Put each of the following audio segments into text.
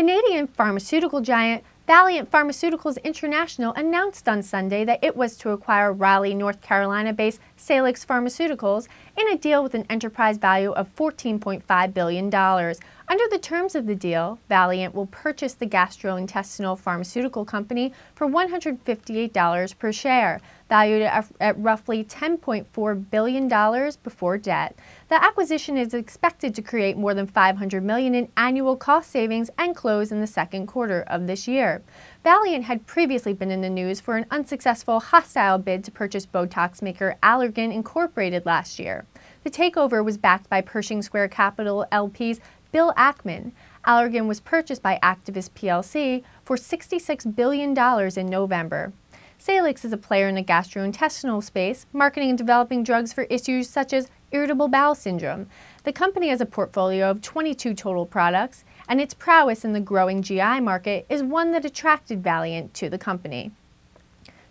Canadian pharmaceutical giant Valiant Pharmaceuticals International announced on Sunday that it was to acquire Raleigh, North Carolina based Salix Pharmaceuticals in a deal with an enterprise value of $14.5 billion, under the terms of the deal, Valiant will purchase the gastrointestinal pharmaceutical company for $158 per share, valued at, roughly $10.4 billion before debt. The acquisition is expected to create more than $500 million in annual cost savings and close in the second quarter of this year. Valiant had previously been in the news for an unsuccessful hostile bid to purchase Botox maker Allergan Incorporated last year. The takeover was backed by Pershing Square Capital LP's Bill Ackman, Allergan was purchased by Activist plc for $66 billion in November. Salix is a player in the gastrointestinal space, marketing and developing drugs for issues such as irritable bowel syndrome. The company has a portfolio of 22 total products, and its prowess in the growing GI market is one that attracted Valiant to the company.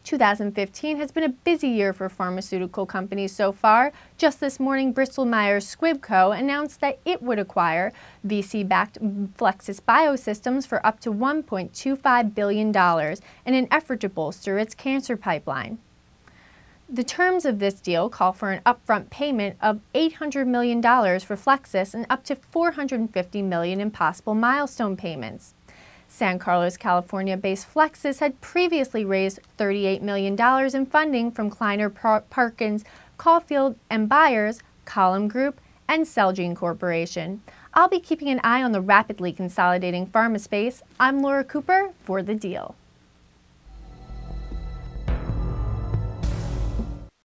2015 has been a busy year for pharmaceutical companies so far. Just this morning, Bristol Myers Squibb Co. announced that it would acquire VC-backed Flexis Biosystems for up to $1.25 billion in an effort to bolster its cancer pipeline. The terms of this deal call for an upfront payment of $800 million for Flexis and up to $450 million in possible milestone payments. San Carlos, California based Flexus had previously raised $38 million in funding from Kleiner Parkins, Caulfield and Buyers, Column Group, and Celgene Corporation. I'll be keeping an eye on the rapidly consolidating pharma space. I'm Laura Cooper for The Deal.